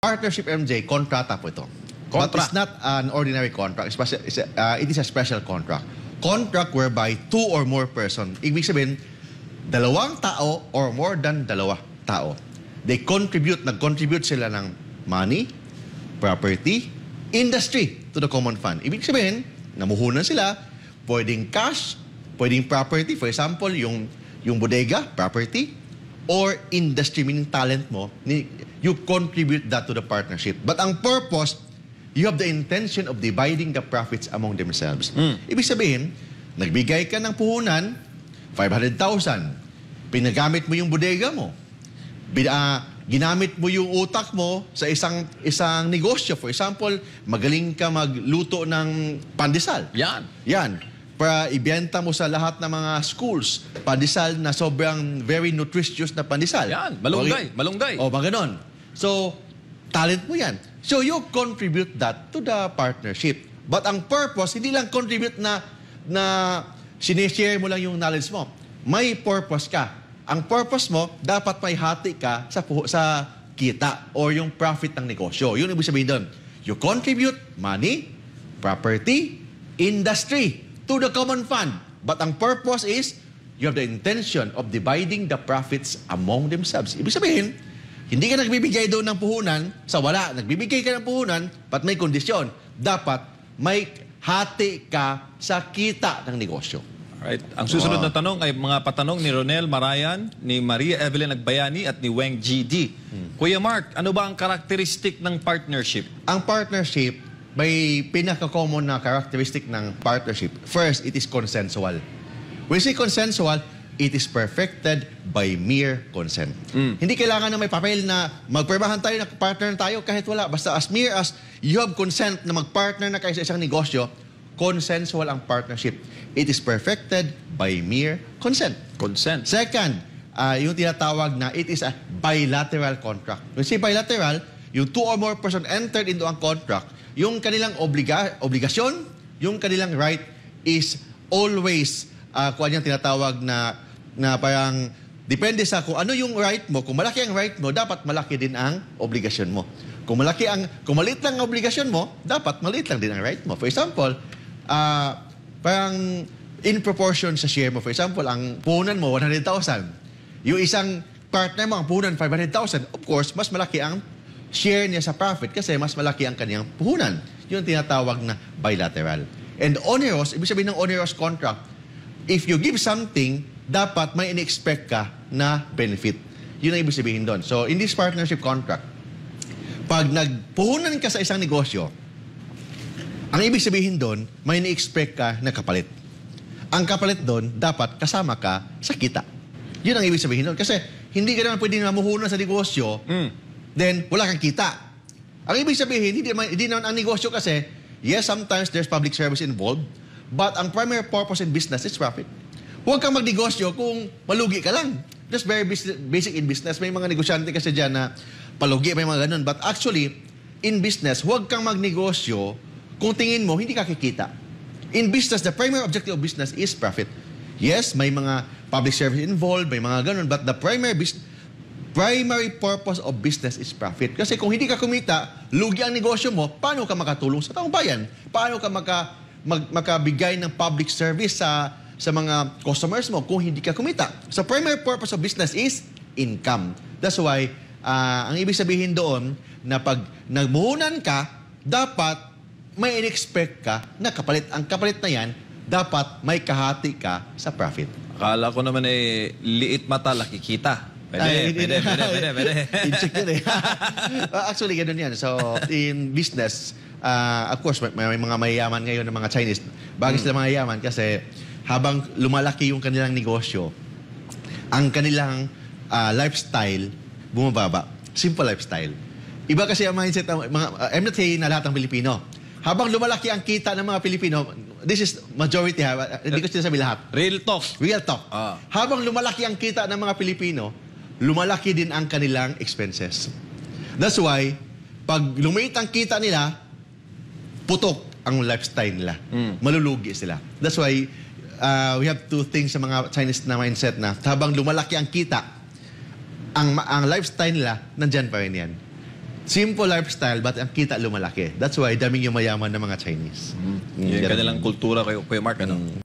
Partnership MJ, kontrata po ito. Contract. But it's not an ordinary contract. It's, it's, uh, it is a special contract. Contract whereby two or more person, ibig sabihin, dalawang tao or more than dalawa tao. They contribute, nag-contribute sila ng money, property, industry to the common fund. Ibig sabihin, namuhunan sila, pwedeng cash, pwedeng property. For example, yung, yung bodega, property, or industry, meaning talent mo, you contribute that to the partnership. But ang purpose, you have the intention of dividing the profits among themselves. Mm. Ibig sabihin, nagbigay ka ng puhunan, 500,000. Pinagamit mo yung bodega mo. Bin, uh, ginamit mo yung utak mo sa isang isang negosyo. For example, magaling ka magluto ng pandesal. Yan. Yan para ibenta mo sa lahat ng mga schools, pandesal na sobrang very nutritious na pandesal. Yan, malunggay, malunggay. O, mga ganun. So, talent mo yan. So, you contribute that to the partnership. But ang purpose, hindi lang contribute na, na sinishare mo lang yung knowledge mo. May purpose ka. Ang purpose mo, dapat may hati ka sa, sa kita or yung profit ng negosyo. Yun ibig sabihin doon. You contribute money, property, industry to the common fund. But ang purpose is, you have the intention of dividing the profits among themselves. Ibig sabihin, hindi ka nagbibigay doon ng puhunan sa wala. Nagbibigay ka ng puhunan, but may kondisyon. Dapat may hati ka sa kita ng negosyo. Right. Ang susunod ah. na tanong ay mga patanong ni Ronel Marayan, ni Maria Evelyn Agbayani at ni Weng GD. Hmm. Kuya Mark, ano ba ang karakteristik ng partnership? Ang partnership may pinaka-common na characteristic ng partnership. First, it is consensual. When say consensual, it is perfected by mere consent. Mm. Hindi kailangan na may papel na magpermahan tayo, nagpartner tayo kahit wala. Basta as mere as you have consent na magpartner na kayo sa isang negosyo, consensual ang partnership. It is perfected by mere consent. Consent. Second, uh, yung tinatawag na it is a bilateral contract. When say bilateral, yung two or more person entered into ang contract, yung kanilang obliga obligasyon, yung kanilang right is always uh, kung anong tinatawag na na parang depende sa kung ano yung right mo. Kung malaki ang right mo, dapat malaki din ang obligasyon mo. Kung malaki ang kung maliit lang ang obligasyon mo, dapat maliit lang din ang right mo. For example, uh, parang in proportion sa share mo. For example, ang punan mo 100,000. Yung isang partner mo ang punan 500,000. Of course, mas malaki ang share niya sa profit kasi mas malaki ang kaniyang puhunan. Yun tinatawag na bilateral. And onerous, ibig sabihin ng onerous contract, if you give something, dapat may in-expect ka na benefit. Yun ang ibig sabihin doon. So, in this partnership contract, pag nagpuhunan ka sa isang negosyo, ang ibig sabihin doon, may in-expect ka na kapalit. Ang kapalit doon, dapat kasama ka sa kita. Yun ang ibig sabihin doon. Kasi hindi ka naman pwede mamuhunan sa negosyo mm then wala kang kita. Ang ibig sabihin, hindi hindi naman ang negosyo kasi, yes, sometimes there's public service involved, but ang primary purpose in business is profit. Huwag kang magnegosyo kung malugi ka lang. That's very basic in business. May mga negosyante kasi dyan na palugi, may mga ganun. But actually, in business, huwag kang magnegosyo kung tingin mo, hindi ka kikita. In business, the primary objective of business is profit. Yes, may mga public service involved, may mga ganun, but the primary business, primary purpose of business is profit. Kasi kung hindi ka kumita, lugi ang negosyo mo, paano ka makatulong sa taong bayan? Paano ka maka, mag, makabigay ng public service sa sa mga customers mo kung hindi ka kumita. So primary purpose of business is income. That's why uh, ang ibig sabihin doon na pag nagmuhunan ka, dapat may in-expect ka na kapalit. Ang kapalit na yan, dapat may kahati ka sa profit. Akala ko naman eh, liit mata, laki kita. Pwede, pwede, pwede, pwede, pwede. I-check yun eh. Actually, ganun yan. So, in business, uh, of course, may, may mga mayayaman ngayon ng mga Chinese. Bagay mm. sila mayayaman kasi habang lumalaki yung kanilang negosyo, ang kanilang uh, lifestyle bumababa. Simple lifestyle. Iba kasi ang mindset ng mga, uh, I'm not saying na lahat ng Pilipino. Habang lumalaki ang kita ng mga Pilipino, this is majority ha, hindi ko sinasabi lahat. Real talk. Real talk. Ah. Habang lumalaki ang kita ng mga Pilipino, lumalaki din ang kanilang expenses. That's why, pag lumit ang kita nila, putok ang lifestyle nila. Mm. Malulugi sila. That's why, uh, we have to think sa mga Chinese na mindset na habang lumalaki ang kita, ang, ang lifestyle nila, nandyan pa rin yan. Simple lifestyle, but ang kita lumalaki. That's why, daming yung mayaman ng mga Chinese. Mm. Yung yeah, kanilang kultura kayo, Kuya Mark, ano? Mm.